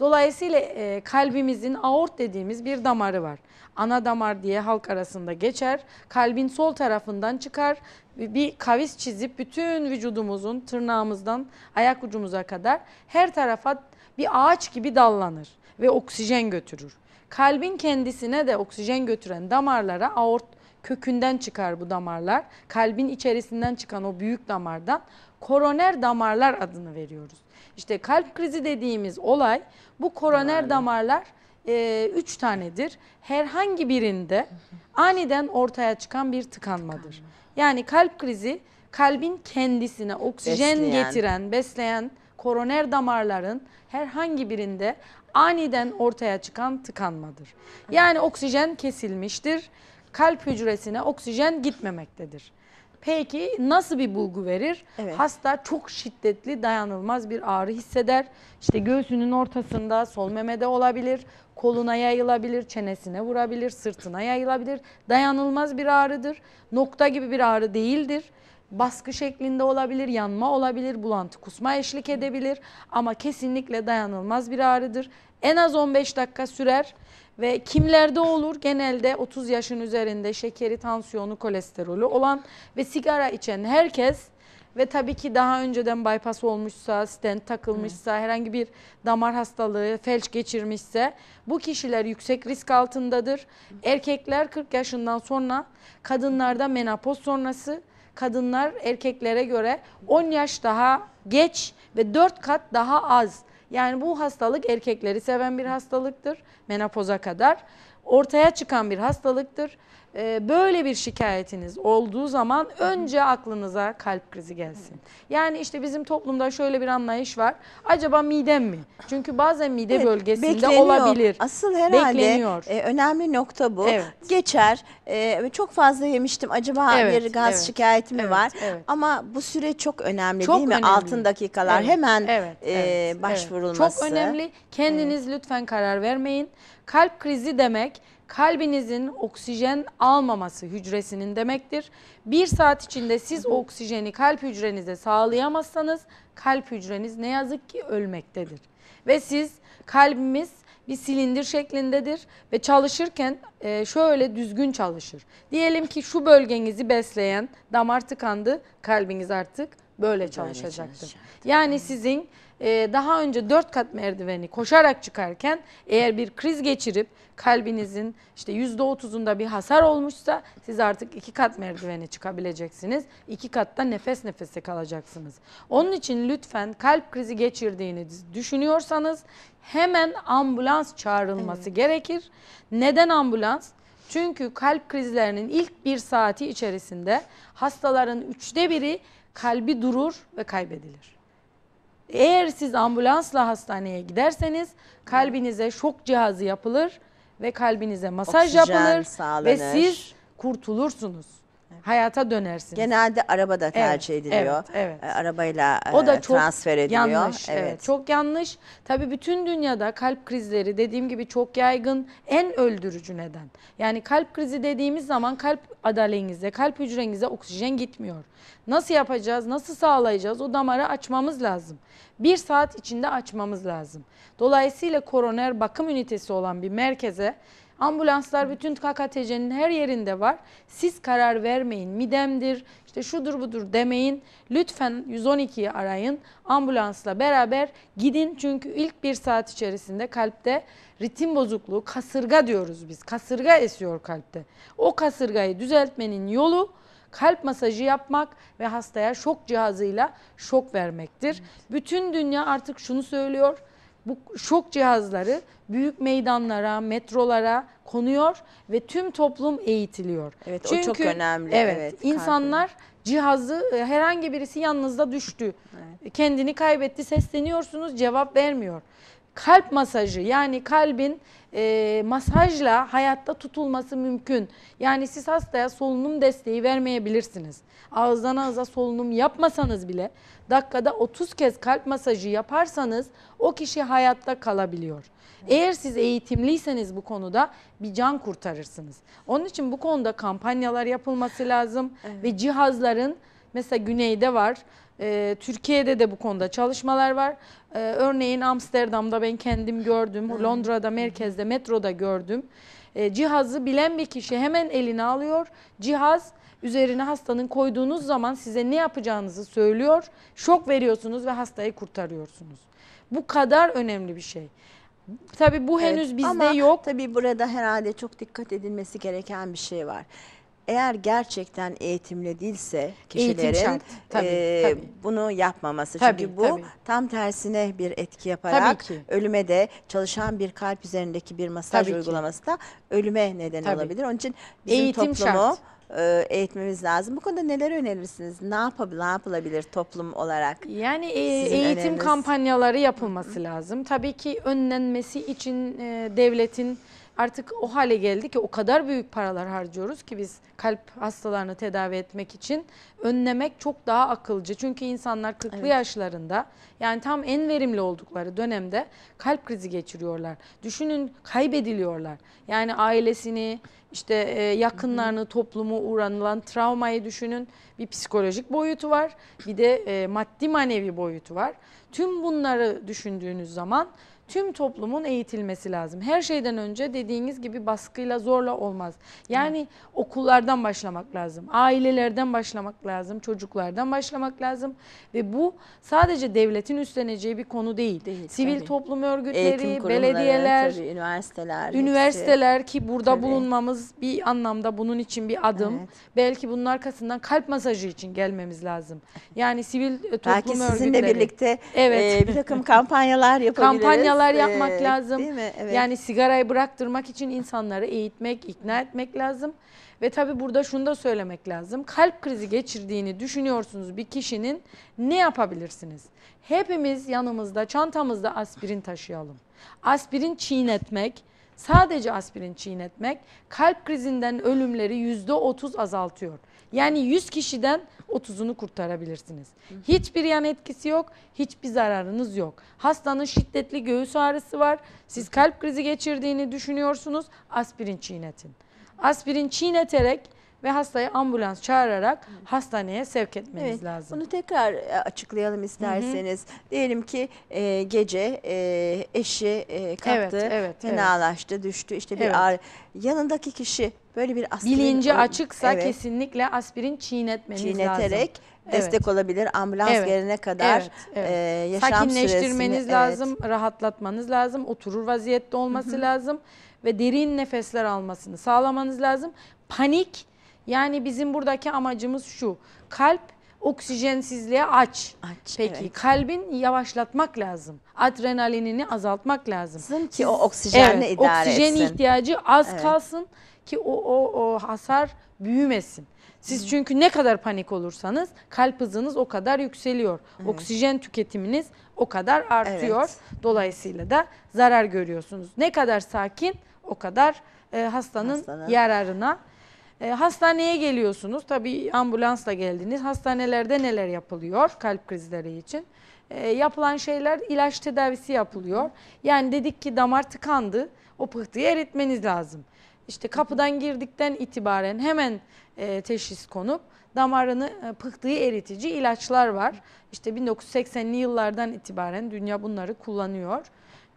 Dolayısıyla e, kalbimizin aort dediğimiz bir damarı var. Ana damar diye halk arasında geçer. Kalbin sol tarafından çıkar. Bir kavis çizip bütün vücudumuzun tırnağımızdan ayak ucumuza kadar her tarafa bir ağaç gibi dallanır ve oksijen götürür. Kalbin kendisine de oksijen götüren damarlara aort kökünden çıkar bu damarlar. Kalbin içerisinden çıkan o büyük damardan koroner damarlar adını veriyoruz. İşte kalp krizi dediğimiz olay bu koroner yani. damarlar 3 e, üç tanedir. Herhangi birinde aniden ortaya çıkan bir tıkanmadır. Tıkanma. Yani kalp krizi kalbin kendisine oksijen besleyen. getiren, besleyen koroner damarların herhangi birinde aniden ortaya çıkan tıkanmadır. Yani oksijen kesilmiştir. Kalp hücresine oksijen gitmemektedir. Peki nasıl bir bulgu verir? Evet. Hasta çok şiddetli dayanılmaz bir ağrı hisseder. İşte göğsünün ortasında sol memede olabilir, koluna yayılabilir, çenesine vurabilir, sırtına yayılabilir. Dayanılmaz bir ağrıdır. Nokta gibi bir ağrı değildir baskı şeklinde olabilir, yanma olabilir, bulantı kusma eşlik edebilir ama kesinlikle dayanılmaz bir ağrıdır. En az 15 dakika sürer. Ve kimlerde olur? Genelde 30 yaşın üzerinde şekeri, tansiyonu, kolesterolü olan ve sigara içen herkes ve tabii ki daha önceden bypass olmuşsa, stent takılmışsa, hmm. herhangi bir damar hastalığı, felç geçirmişse bu kişiler yüksek risk altındadır. Erkekler 40 yaşından sonra, kadınlarda menopoz sonrası, kadınlar erkeklere göre 10 yaş daha geç ve 4 kat daha az yani bu hastalık erkekleri seven bir hastalıktır menopoza kadar. Ortaya çıkan bir hastalıktır. Ee, böyle bir şikayetiniz olduğu zaman önce aklınıza kalp krizi gelsin. Yani işte bizim toplumda şöyle bir anlayış var. Acaba midem mi? Çünkü bazen mide evet, bölgesinde bekleniyor. olabilir. Asıl herhalde bekleniyor. E, önemli nokta bu. Evet. Geçer. E, çok fazla yemiştim. Acaba evet, bir gaz evet, şikayeti mi evet, var? Evet. Ama bu süre çok önemli çok değil mi? Önemli. Altın dakikalar evet, hemen evet, e, evet, başvurulması. Çok önemli. Kendiniz evet. lütfen karar vermeyin. Kalp krizi demek kalbinizin oksijen almaması hücresinin demektir. Bir saat içinde siz o oksijeni kalp hücrenize sağlayamazsanız kalp hücreniz ne yazık ki ölmektedir. Ve siz kalbimiz bir silindir şeklindedir ve çalışırken e, şöyle düzgün çalışır. Diyelim ki şu bölgenizi besleyen damar tıkandı, kalbiniz artık böyle, böyle çalışacaktır. Yani sizin ee, daha önce dört kat merdiveni koşarak çıkarken eğer bir kriz geçirip kalbinizin işte yüzde otuzunda bir hasar olmuşsa siz artık iki kat merdiveni çıkabileceksiniz. İki katta nefes nefese kalacaksınız. Onun için lütfen kalp krizi geçirdiğini düşünüyorsanız hemen ambulans çağrılması evet. gerekir. Neden ambulans? Çünkü kalp krizlerinin ilk bir saati içerisinde hastaların üçte biri kalbi durur ve kaybedilir. Eğer siz ambulansla hastaneye giderseniz kalbinize şok cihazı yapılır ve kalbinize masaj Oksijen yapılır sağlanır. ve siz kurtulursunuz hayata dönersiniz. Genelde arabada tercih evet, ediliyor. Evet, evet. Arabayla o da e, çok transfer ediliyor. Yanlış, evet. evet. Çok yanlış. Tabii bütün dünyada kalp krizleri dediğim gibi çok yaygın en öldürücü neden. Yani kalp krizi dediğimiz zaman kalp adalenize, kalp hücrenize oksijen gitmiyor. Nasıl yapacağız? Nasıl sağlayacağız? O damarı açmamız lazım. Bir saat içinde açmamız lazım. Dolayısıyla koroner bakım ünitesi olan bir merkeze Ambulanslar bütün KKTC'nin her yerinde var. Siz karar vermeyin. Midemdir, işte şudur budur demeyin. Lütfen 112'yi arayın. Ambulansla beraber gidin. Çünkü ilk bir saat içerisinde kalpte ritim bozukluğu, kasırga diyoruz biz. Kasırga esiyor kalpte. O kasırgayı düzeltmenin yolu kalp masajı yapmak ve hastaya şok cihazıyla şok vermektir. Evet. Bütün dünya artık şunu söylüyor bu şok cihazları büyük meydanlara, metrolara konuyor ve tüm toplum eğitiliyor. Evet Çünkü, o çok önemli. Evet, evet insanlar kaybı. cihazı e, herhangi birisi yanınızda düştü. Evet. Kendini kaybetti sesleniyorsunuz cevap vermiyor kalp masajı yani kalbin e, masajla hayatta tutulması mümkün. Yani siz hastaya solunum desteği vermeyebilirsiniz. Ağızdan ağza solunum yapmasanız bile dakikada 30 kez kalp masajı yaparsanız o kişi hayatta kalabiliyor. Eğer siz eğitimliyseniz bu konuda bir can kurtarırsınız. Onun için bu konuda kampanyalar yapılması lazım evet. ve cihazların mesela güneyde var ee, Türkiye'de de bu konuda çalışmalar var. Ee, örneğin Amsterdam'da ben kendim gördüm. Londra'da merkezde metroda gördüm. Ee, cihazı bilen bir kişi hemen eline alıyor. Cihaz üzerine hastanın koyduğunuz zaman size ne yapacağınızı söylüyor. Şok veriyorsunuz ve hastayı kurtarıyorsunuz. Bu kadar önemli bir şey. Tabii bu henüz evet, bizde ama yok. Tabii burada herhalde çok dikkat edilmesi gereken bir şey var eğer gerçekten eğitimli değilse kişilerin Tabii, e, tabii. bunu yapmaması. Tabii, Çünkü bu tabii. tam tersine bir etki yaparak ölüme de çalışan bir kalp üzerindeki bir masaj tabii uygulaması ki. da ölüme neden tabii. olabilir. Onun için bizim Eğitim toplumu şart eğitmemiz lazım. Bu konuda neler önerirsiniz? Ne yapabilir, ne yapılabilir toplum olarak? Yani e, eğitim öneriniz... kampanyaları yapılması lazım. Tabii ki önlenmesi için e, devletin artık o hale geldi ki o kadar büyük paralar harcıyoruz ki biz kalp hastalarını tedavi etmek için önlemek çok daha akılcı. Çünkü insanlar 40'lı evet. yaşlarında yani tam en verimli oldukları dönemde kalp krizi geçiriyorlar. Düşünün kaybediliyorlar. Yani ailesini, işte e, yakınlarını, toplumu uğranılan travmayı düşünün. Bir psikolojik boyutu var, bir de e, maddi manevi boyutu var. Tüm bunları düşündüğünüz zaman tüm toplumun eğitilmesi lazım. Her şeyden önce dediğiniz gibi baskıyla zorla olmaz. Yani evet. okullardan başlamak lazım. Ailelerden başlamak lazım. Çocuklardan başlamak lazım. Ve bu sadece devletin üstleneceği bir konu değil. değil Sivil tabii. toplum örgütleri, belediyeler, tabii, üniversiteler. Üniversiteler ki burada tabii. bulunmamız bir anlamda bunun için bir adım. Evet. Belki bunun arkasından kalp masajı için gelmemiz lazım. Yani sivil e, toplum Belki örgütleri. Belki sizinle birlikte evet. e, bir takım kampanyalar yapabiliriz. Kampanyalar uygulamalar yapmak lazım. Değil mi? Evet. Yani sigarayı bıraktırmak için insanları eğitmek, ikna etmek lazım. Ve tabii burada şunu da söylemek lazım. Kalp krizi geçirdiğini düşünüyorsunuz bir kişinin ne yapabilirsiniz? Hepimiz yanımızda, çantamızda aspirin taşıyalım. Aspirin çiğnetmek, sadece aspirin çiğnetmek kalp krizinden ölümleri %30 azaltıyor. Yani 100 kişiden 30'unu kurtarabilirsiniz. Hiçbir yan etkisi yok, hiçbir zararınız yok. Hastanın şiddetli göğüs ağrısı var. Siz kalp krizi geçirdiğini düşünüyorsunuz. Aspirin çiğnetin. Aspirin çiğneterek ve hastayı ambulans çağırarak hastaneye sevk etmeniz evet, lazım. Bunu tekrar e, açıklayalım isterseniz. Hı hı. Diyelim ki e, gece e, eşi e, kalktı, evet, evet, fenalaştı, evet. düştü. işte bir evet. ağrı. Yanındaki kişi böyle bir aspirin... Bilinci açıksa evet. kesinlikle aspirin çiğnetmeniz Çiğneterek, lazım. Çiğneterek destek evet. olabilir. Ambulans evet. gelene kadar evet, evet. E, yaşam Sakinleştirmeniz lazım, evet. rahatlatmanız lazım, oturur vaziyette olması Hı -hı. lazım ve derin nefesler almasını sağlamanız lazım. Panik yani bizim buradaki amacımız şu. Kalp oksijensizliğe aç. aç Peki evet. kalbin yavaşlatmak lazım. Adrenalinini azaltmak lazım. Sizin ki o oksijenle evet, idare oksijen etsin. Oksijen ihtiyacı az evet. kalsın ki o, o, o hasar büyümesin. Siz çünkü ne kadar panik olursanız kalp hızınız o kadar yükseliyor. Evet. Oksijen tüketiminiz o kadar artıyor. Evet. Dolayısıyla da zarar görüyorsunuz. Ne kadar sakin o kadar e, hastanın, hastanın yararına e, hastaneye geliyorsunuz. Tabii ambulansla geldiniz. Hastanelerde neler yapılıyor kalp krizleri için? E, yapılan şeyler ilaç tedavisi yapılıyor. Yani dedik ki damar tıkandı. O pıhtıyı eritmeniz lazım. İşte kapıdan girdikten itibaren hemen e, teşhis konup damarını e, pıhtıyı eritici ilaçlar var. İşte 1980'li yıllardan itibaren dünya bunları kullanıyor.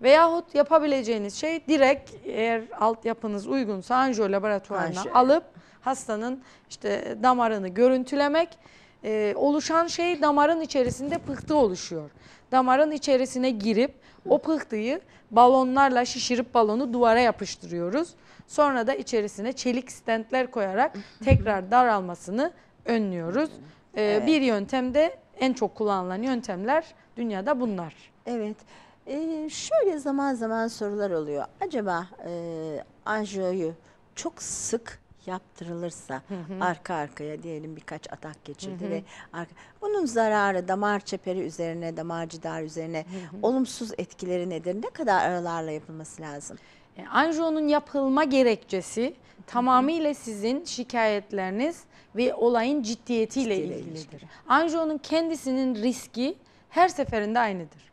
Veyahut yapabileceğiniz şey direkt eğer altyapınız uygunsa anjiyo laboratuvarına Anjiyo. alıp hastanın işte damarını görüntülemek. E, oluşan şey damarın içerisinde pıhtı oluşuyor. Damarın içerisine girip o pıhtıyı balonlarla şişirip balonu duvara yapıştırıyoruz. Sonra da içerisine çelik stentler koyarak tekrar daralmasını önlüyoruz. Ee, evet. Bir yöntemde en çok kullanılan yöntemler dünyada bunlar. Evet. Ee, şöyle zaman zaman sorular oluyor. Acaba e, anjiyoyu çok sık yaptırılırsa hı hı. arka arkaya diyelim birkaç atak geçirdi hı hı. ve arka, bunun zararı damar çeperi üzerine, damar cidar üzerine hı hı. olumsuz etkileri nedir? Ne kadar aralarla yapılması lazım? Yani e, yapılma gerekçesi hı hı. tamamıyla sizin şikayetleriniz ve olayın ciddiyetiyle, ciddiyetiyle ilgilidir. Ilişkiler. Anjiyonun kendisinin riski her seferinde aynıdır.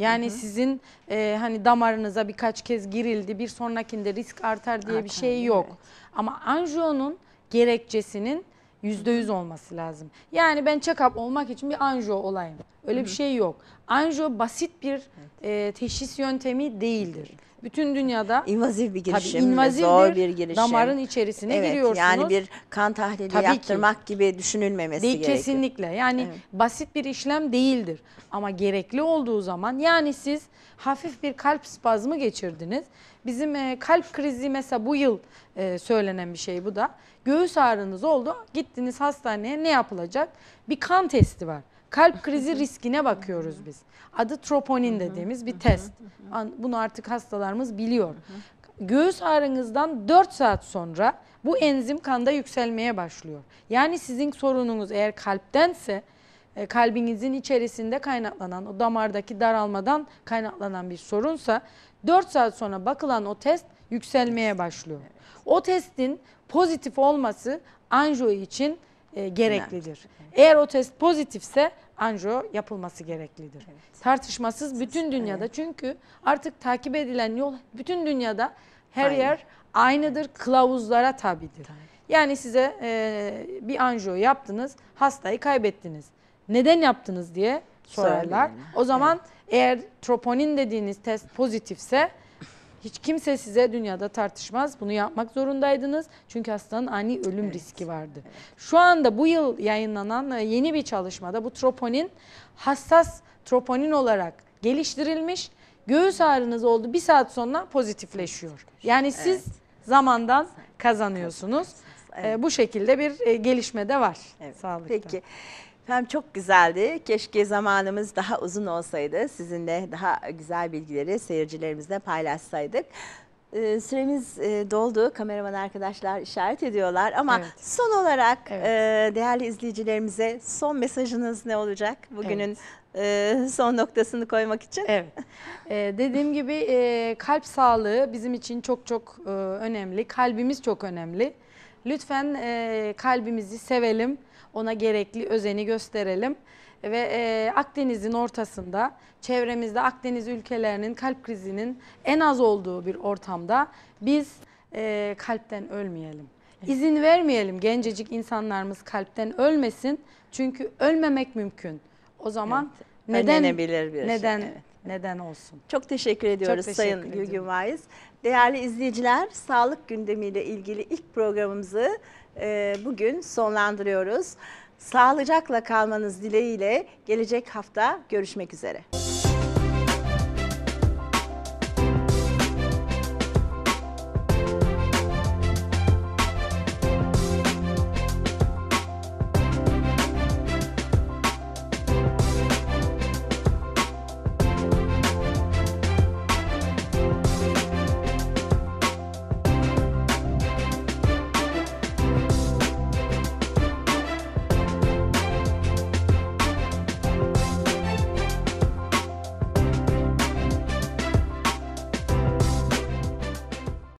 Yani Hı -hı. sizin e, hani damarınıza birkaç kez girildi bir sonrakinde risk artar diye artar, bir şey yok. Evet. Ama anjiyonun gerekçesinin %100 olması lazım. Yani ben check-up olmak için bir anjiyo olayım. Öyle Hı -hı. bir şey yok. Anjiyo basit bir evet. e, teşhis yöntemi değildir bütün dünyada invaziv bir girişim. Tabii invazif zor bir girişim. Damarın içerisine evet, giriyorsunuz. Yani bir kan tahlili tabii yaptırmak ki. gibi düşünülmemesi değil, gerekir. Kesinlikle. Yani evet. basit bir işlem değildir. Ama gerekli olduğu zaman yani siz hafif bir kalp spazmı geçirdiniz. Bizim e, kalp krizi mesela bu yıl e, söylenen bir şey bu da. Göğüs ağrınız oldu. Gittiniz hastaneye ne yapılacak? Bir kan testi var kalp krizi riskine bakıyoruz biz. Adı troponin dediğimiz bir test. Bunu artık hastalarımız biliyor. Göğüs ağrınızdan 4 saat sonra bu enzim kanda yükselmeye başlıyor. Yani sizin sorununuz eğer kalptense e, kalbinizin içerisinde kaynaklanan o damardaki daralmadan kaynaklanan bir sorunsa 4 saat sonra bakılan o test yükselmeye başlıyor. O testin pozitif olması anjiyo için e, gereklidir. Evet. Eğer o test pozitifse anjiyo yapılması gereklidir. Evet. Tartışmasız bütün dünyada evet. çünkü artık takip edilen yol bütün dünyada her Aynı. yer aynıdır. Kılavuzlara tabidir. Tabii. Yani size e, bir anjiyo yaptınız, hastayı kaybettiniz. Neden yaptınız diye sorarlar. Söyleyin. O zaman evet. eğer troponin dediğiniz test pozitifse hiç kimse size dünyada tartışmaz. Bunu yapmak zorundaydınız. Çünkü hastanın ani ölüm evet. riski vardı. Şu anda bu yıl yayınlanan e, yeni bir çalışmada bu troponin hassas troponin olarak geliştirilmiş. Göğüs ağrınız oldu. Bir saat sonra pozitifleşiyor. Yani siz evet. zamandan kazanıyorsunuz. Evet. E, bu şekilde bir e, gelişme de var evet. sağlıkta. Peki. Hem çok güzeldi. Keşke zamanımız daha uzun olsaydı. Sizinle daha güzel bilgileri seyircilerimizle paylaşsaydık. E, süremiz e, doldu. Kameraman arkadaşlar işaret ediyorlar ama evet. son olarak evet. e, değerli izleyicilerimize son mesajınız ne olacak? Bugünün evet. e, son noktasını koymak için. Evet. E, dediğim gibi e, kalp sağlığı bizim için çok çok e, önemli. Kalbimiz çok önemli. Lütfen e, kalbimizi sevelim ona gerekli özeni gösterelim. Ve e, Akdeniz'in ortasında, çevremizde Akdeniz ülkelerinin kalp krizinin en az olduğu bir ortamda biz e, kalpten ölmeyelim. İzin vermeyelim gencecik insanlarımız kalpten ölmesin. Çünkü ölmemek mümkün. O zaman evet, neden bir şey, neden şey. neden olsun? Çok teşekkür ediyoruz Çok teşekkür Sayın Gülgün Vaiz. Değerli izleyiciler, sağlık gündemiyle ilgili ilk programımızı e, bugün sonlandırıyoruz. Sağlıcakla kalmanız dileğiyle gelecek hafta görüşmek üzere.